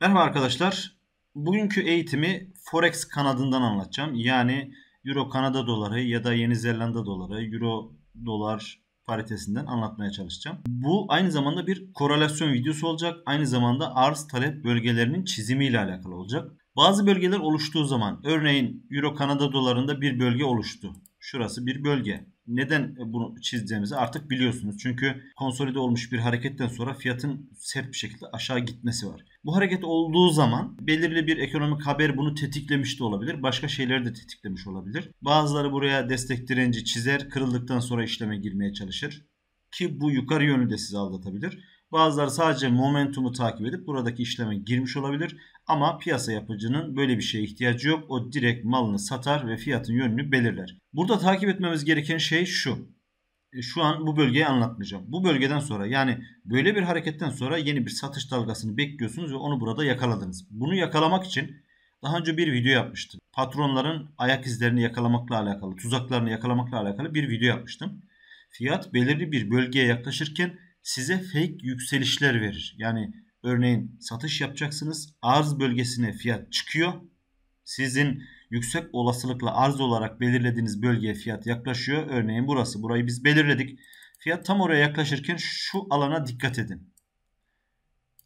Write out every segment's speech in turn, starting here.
Merhaba arkadaşlar. Bugünkü eğitimi Forex kanadından anlatacağım. Yani Euro Kanada doları ya da Yeni Zelanda doları, Euro dolar paritesinden anlatmaya çalışacağım. Bu aynı zamanda bir korelasyon videosu olacak. Aynı zamanda arz talep bölgelerinin çizimiyle alakalı olacak. Bazı bölgeler oluştuğu zaman örneğin Euro Kanada dolarında bir bölge oluştu. Şurası bir bölge. Neden e, bunu çizeceğimizi artık biliyorsunuz. Çünkü konsolide olmuş bir hareketten sonra fiyatın sert bir şekilde aşağı gitmesi var. Bu hareket olduğu zaman belirli bir ekonomik haber bunu tetiklemiş de olabilir. Başka şeyler de tetiklemiş olabilir. Bazıları buraya destek direnci çizer. Kırıldıktan sonra işleme girmeye çalışır. Ki bu yukarı yönlü de sizi aldatabilir. Bazıları sadece momentumu takip edip buradaki işleme girmiş olabilir. Ama piyasa yapıcının böyle bir şeye ihtiyacı yok. O direkt malını satar ve fiyatın yönünü belirler. Burada takip etmemiz gereken şey şu. E, şu an bu bölgeyi anlatmayacağım. Bu bölgeden sonra yani böyle bir hareketten sonra yeni bir satış dalgasını bekliyorsunuz ve onu burada yakaladınız. Bunu yakalamak için daha önce bir video yapmıştım. Patronların ayak izlerini yakalamakla alakalı, tuzaklarını yakalamakla alakalı bir video yapmıştım. Fiyat belirli bir bölgeye yaklaşırken size fake yükselişler verir. Yani örneğin satış yapacaksınız. Arz bölgesine fiyat çıkıyor. Sizin yüksek olasılıkla arz olarak belirlediğiniz bölgeye fiyat yaklaşıyor. Örneğin burası. Burayı biz belirledik. Fiyat tam oraya yaklaşırken şu alana dikkat edin.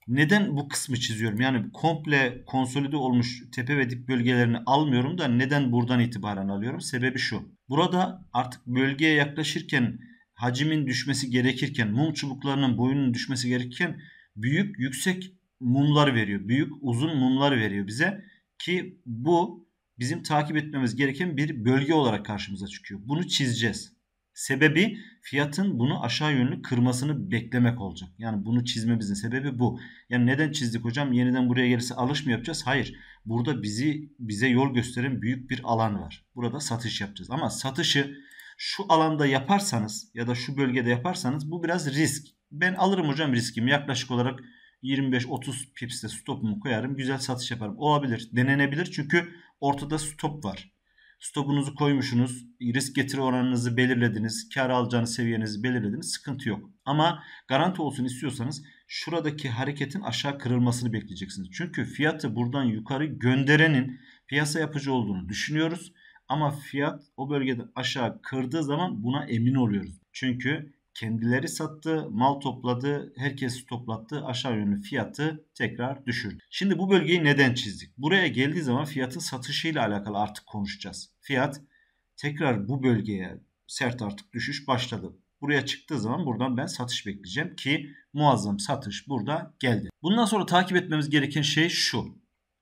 Neden bu kısmı çiziyorum? Yani komple konsolide olmuş tepe ve dip bölgelerini almıyorum da neden buradan itibaren alıyorum? Sebebi şu. Burada artık bölgeye yaklaşırken hacimin düşmesi gerekirken, mum çubuklarının boyunun düşmesi gerekirken büyük yüksek mumlar veriyor. Büyük uzun mumlar veriyor bize ki bu bizim takip etmemiz gereken bir bölge olarak karşımıza çıkıyor. Bunu çizeceğiz. Sebebi fiyatın bunu aşağı yönlü kırmasını beklemek olacak. Yani bunu çizmemizin sebebi bu. Yani neden çizdik hocam? Yeniden buraya gelirse alış mı yapacağız? Hayır. Burada bizi bize yol gösteren büyük bir alan var. Burada satış yapacağız. Ama satışı şu alanda yaparsanız ya da şu bölgede yaparsanız bu biraz risk. Ben alırım hocam riskimi yaklaşık olarak 25-30 pips'te stopumu koyarım. Güzel satış yaparım. Olabilir. Denenebilir çünkü ortada stop var. Stopunuzu koymuşsunuz. Risk getiri oranınızı belirlediniz. Kar alacağınız seviyenizi belirlediniz. Sıkıntı yok. Ama garanti olsun istiyorsanız şuradaki hareketin aşağı kırılmasını bekleyeceksiniz. Çünkü fiyatı buradan yukarı gönderenin piyasa yapıcı olduğunu düşünüyoruz. Ama fiyat o bölgede aşağı kırdığı zaman buna emin oluyoruz. Çünkü kendileri sattı, mal topladı, herkes stoplattı, aşağı yönlü fiyatı tekrar düşürdü. Şimdi bu bölgeyi neden çizdik? Buraya geldiği zaman fiyatın satışıyla alakalı artık konuşacağız. Fiyat tekrar bu bölgeye sert artık düşüş başladı. Buraya çıktığı zaman buradan ben satış bekleyeceğim ki muazzam satış burada geldi. Bundan sonra takip etmemiz gereken şey şu.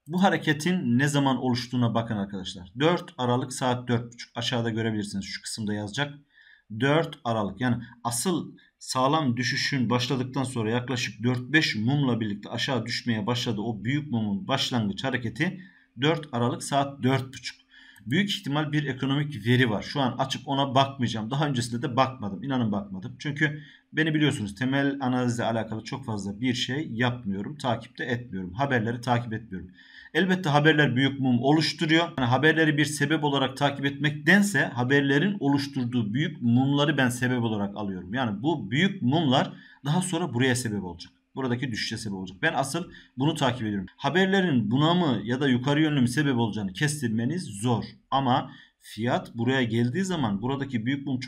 Bu hareketin ne zaman oluştuğuna bakın arkadaşlar. 4 Aralık saat 4.30 aşağıda görebilirsiniz şu kısımda yazacak. 4 Aralık yani asıl sağlam düşüşün başladıktan sonra yaklaşık 4-5 mumla birlikte aşağı düşmeye başladı. O büyük mumun başlangıç hareketi 4 Aralık saat 4.30. Büyük ihtimal bir ekonomik veri var. Şu an açıp ona bakmayacağım. Daha öncesinde de bakmadım. İnanın bakmadım. Çünkü beni biliyorsunuz temel analizle alakalı çok fazla bir şey yapmıyorum. Takipte etmiyorum. Haberleri takip etmiyorum. Elbette haberler büyük mum oluşturuyor. Yani haberleri bir sebep olarak takip etmektense haberlerin oluşturduğu büyük mumları ben sebep olarak alıyorum. Yani bu büyük mumlar daha sonra buraya sebep olacak. Buradaki düşüşe sebep olacak. Ben asıl bunu takip ediyorum. Haberlerin buna mı ya da yukarı yönlü mü sebep olacağını kestirmeniz zor. Ama fiyat buraya geldiği zaman buradaki büyük mum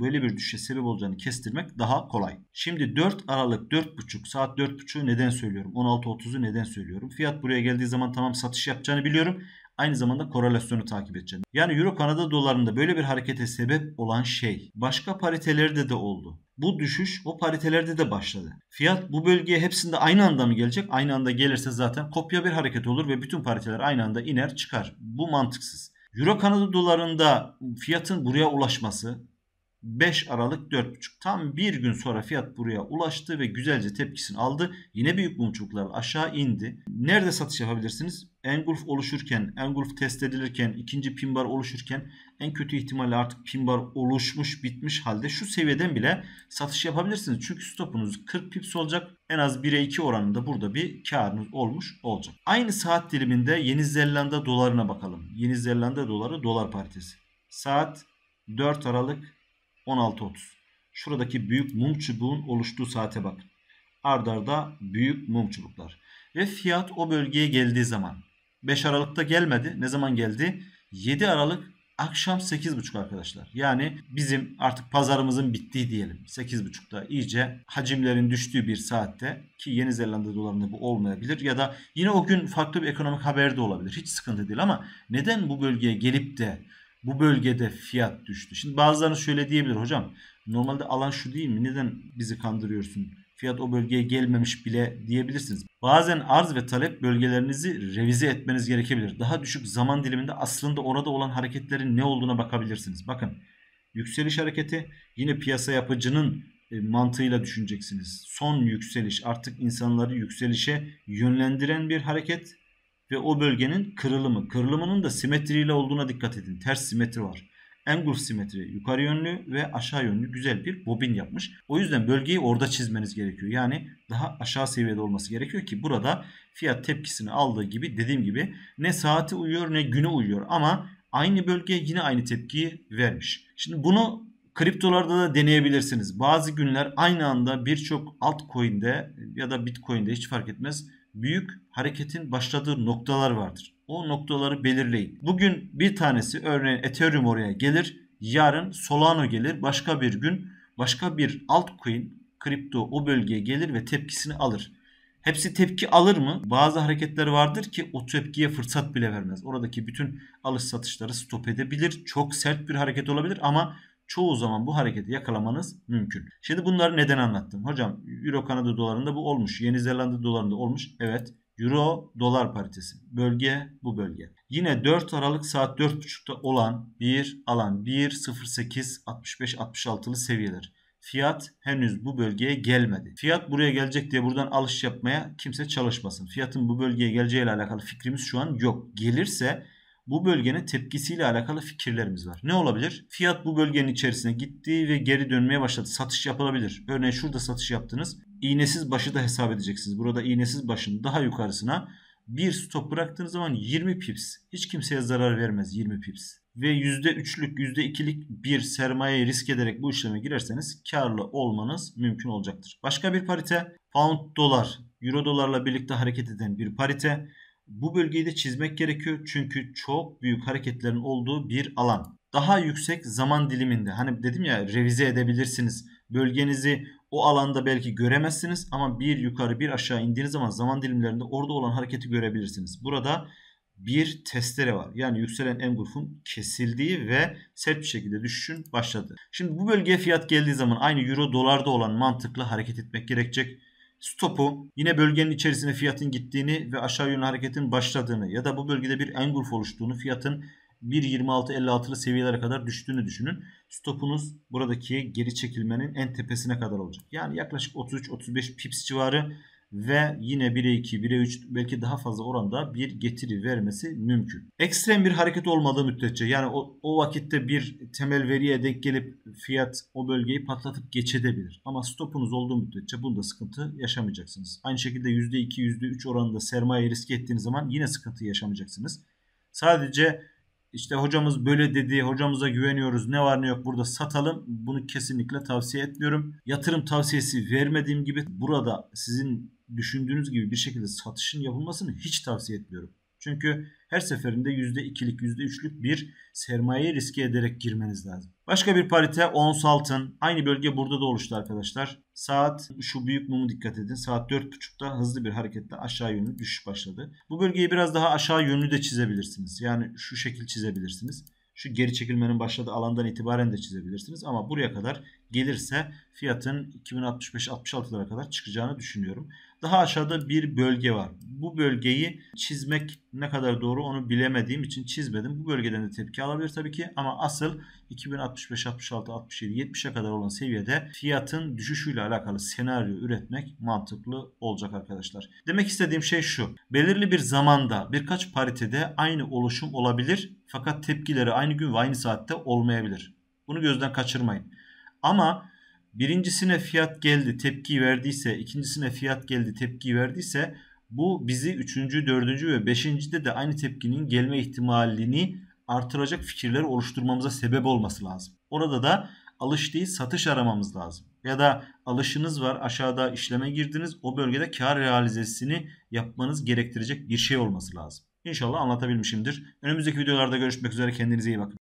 böyle bir düşe sebep olacağını kestirmek daha kolay. Şimdi 4 Aralık 4.30 saat 4.30'u neden söylüyorum? 16.30'u neden söylüyorum? Fiyat buraya geldiği zaman tamam satış yapacağını biliyorum. Aynı zamanda korelasyonu takip edeceğim. Yani Euro Kanada dolarında böyle bir harekete sebep olan şey başka paritelerde de oldu. Bu düşüş o paritelerde de başladı. Fiyat bu bölgeye hepsinde aynı anda mı gelecek? Aynı anda gelirse zaten kopya bir hareket olur ve bütün pariteler aynı anda iner çıkar. Bu mantıksız. Euro Kanada dolarında fiyatın buraya ulaşması 5 Aralık 4.5 tam bir gün sonra fiyat buraya ulaştı ve güzelce tepkisini aldı. Yine büyük mumçuklar aşağı indi. Nerede satış yapabilirsiniz? engulf oluşurken, engulf test edilirken, ikinci pin bar oluşurken en kötü ihtimalle artık pin bar oluşmuş, bitmiş halde şu seviyeden bile satış yapabilirsiniz. Çünkü stopunuz 40 pips olacak. En az 1'e 2 oranında burada bir karınız olmuş olacak. Aynı saat diliminde Yeni Zelanda dolarına bakalım. Yeni Zelanda doları dolar paritesi. Saat 4 Aralık 16.30. Şuradaki büyük mum çubuğun oluştuğu saate bakın. Ardarda büyük mum çubuklar. Ve fiyat o bölgeye geldiği zaman 5 Aralık'ta gelmedi. Ne zaman geldi? 7 Aralık akşam 8.30 arkadaşlar. Yani bizim artık pazarımızın bittiği diyelim. 8.30'da iyice hacimlerin düştüğü bir saatte ki Yeni Zelanda dolarında bu olmayabilir ya da yine o gün farklı bir ekonomik haber de olabilir. Hiç sıkıntı değil ama neden bu bölgeye gelip de bu bölgede fiyat düştü? Şimdi bazılarınız şöyle diyebilir hocam normalde alan şu değil mi? Neden bizi kandırıyorsun? Fiyat o bölgeye gelmemiş bile diyebilirsiniz. Bazen arz ve talep bölgelerinizi revize etmeniz gerekebilir. Daha düşük zaman diliminde aslında orada olan hareketlerin ne olduğuna bakabilirsiniz. Bakın yükseliş hareketi yine piyasa yapıcının e, mantığıyla düşüneceksiniz. Son yükseliş artık insanları yükselişe yönlendiren bir hareket ve o bölgenin kırılımı. Kırılımının da simetriyle olduğuna dikkat edin. Ters simetri var angle simetri yukarı yönlü ve aşağı yönlü güzel bir bobin yapmış. O yüzden bölgeyi orada çizmeniz gerekiyor. Yani daha aşağı seviyede olması gerekiyor ki burada fiyat tepkisini aldığı gibi dediğim gibi ne saati uyuyor ne güne uyuyor ama aynı bölge yine aynı tepkiyi vermiş. Şimdi bunu kriptolarda da deneyebilirsiniz. Bazı günler aynı anda birçok altcoin'de ya da bitcoin'de hiç fark etmez büyük hareketin başladığı noktalar vardır o noktaları belirleyin. Bugün bir tanesi örneğin Ethereum oraya gelir. Yarın Solano gelir. Başka bir gün başka bir altcoin kripto o bölgeye gelir ve tepkisini alır. Hepsi tepki alır mı? Bazı hareketler vardır ki o tepkiye fırsat bile vermez. Oradaki bütün alış satışları stop edebilir. Çok sert bir hareket olabilir ama çoğu zaman bu hareketi yakalamanız mümkün. Şimdi bunları neden anlattım? Hocam Euro Kanada dolarında bu olmuş. Yeni Zelanda dolarında olmuş. Evet. Euro dolar paritesi. Bölge bu bölge. Yine 4 Aralık saat 4.30'da olan bir alan 1.08 66'lı seviyeler. Fiyat henüz bu bölgeye gelmedi. Fiyat buraya gelecek diye buradan alış yapmaya kimse çalışmasın. Fiyatın bu bölgeye geleceğiyle alakalı fikrimiz şu an yok. Gelirse bu bölgenin tepkisiyle alakalı fikirlerimiz var. Ne olabilir? Fiyat bu bölgenin içerisine gitti ve geri dönmeye başladı. Satış yapılabilir. Örneğin şurada satış yaptınız. İğnesiz başı da hesap edeceksiniz. Burada iğnesiz başın daha yukarısına bir stop bıraktığınız zaman 20 pips. Hiç kimseye zarar vermez 20 pips. Ve %3'lük %2'lik bir sermayeyi risk ederek bu işleme girerseniz karlı olmanız mümkün olacaktır. Başka bir parite pound dolar. Euro dolarla birlikte hareket eden bir parite. Bu bölgeyi de çizmek gerekiyor çünkü çok büyük hareketlerin olduğu bir alan. Daha yüksek zaman diliminde hani dedim ya revize edebilirsiniz. Bölgenizi o alanda belki göremezsiniz ama bir yukarı bir aşağı indiğiniz zaman zaman dilimlerinde orada olan hareketi görebilirsiniz. Burada bir testere var. Yani yükselen Emgulf'un kesildiği ve sert bir şekilde düşüşün başladı. Şimdi bu bölgeye fiyat geldiği zaman aynı euro dolarda olan mantıklı hareket etmek gerekecek stopu yine bölgenin içerisinde fiyatın gittiğini ve aşağı yönlü hareketin başladığını ya da bu bölgede bir engulf oluştuğunu fiyatın 1.26-56'lı seviyelere kadar düştüğünü düşünün. Stopunuz buradaki geri çekilmenin en tepesine kadar olacak. Yani yaklaşık 33-35 pips civarı ve yine 1'e 2, 1'e 3 belki daha fazla oranda bir getiri vermesi mümkün. Ekstrem bir hareket olmadığı müddetçe yani o, o vakitte bir temel veriye denk gelip fiyat o bölgeyi patlatıp geçebilir. Ama stopunuz olduğu müddetçe bunda sıkıntı yaşamayacaksınız. Aynı şekilde %2, %3 oranında sermaye riske ettiğiniz zaman yine sıkıntı yaşamayacaksınız. Sadece işte hocamız böyle dedi, hocamıza güveniyoruz, ne var ne yok burada satalım. Bunu kesinlikle tavsiye etmiyorum. Yatırım tavsiyesi vermediğim gibi burada sizin düşündüğünüz gibi bir şekilde satışın yapılmasını hiç tavsiye etmiyorum. Çünkü her seferinde %2'lik %3'lük bir sermaye riske ederek girmeniz lazım. Başka bir parite ons altın. Aynı bölge burada da oluştu arkadaşlar. Saat şu büyük mumu dikkat edin. Saat 4.30'da hızlı bir hareketle aşağı yönlü düşüş başladı. Bu bölgeyi biraz daha aşağı yönlü de çizebilirsiniz. Yani şu şekil çizebilirsiniz. Şu geri çekilmenin başladığı alandan itibaren de çizebilirsiniz. Ama buraya kadar gelirse fiyatın 2065-66 lira kadar çıkacağını düşünüyorum. Daha aşağıda bir bölge var. Bu bölgeyi çizmek ne kadar doğru onu bilemediğim için çizmedim. Bu bölgeden de tepki alabilir tabii ki ama asıl 2065, 66, 67, 70'e kadar olan seviyede fiyatın düşüşüyle alakalı senaryo üretmek mantıklı olacak arkadaşlar. Demek istediğim şey şu. Belirli bir zamanda birkaç paritede aynı oluşum olabilir fakat tepkileri aynı gün ve aynı saatte olmayabilir. Bunu gözden kaçırmayın. Ama birincisine fiyat geldi tepki verdiyse, ikincisine fiyat geldi tepki verdiyse bu bizi üçüncü, dördüncü ve beşincide de aynı tepkinin gelme ihtimalini artıracak fikirleri oluşturmamıza sebep olması lazım. Orada da alış değil satış aramamız lazım. Ya da alışınız var aşağıda işleme girdiniz o bölgede kar realizesini yapmanız gerektirecek bir şey olması lazım. İnşallah anlatabilmişimdir. Önümüzdeki videolarda görüşmek üzere kendinize iyi bakın.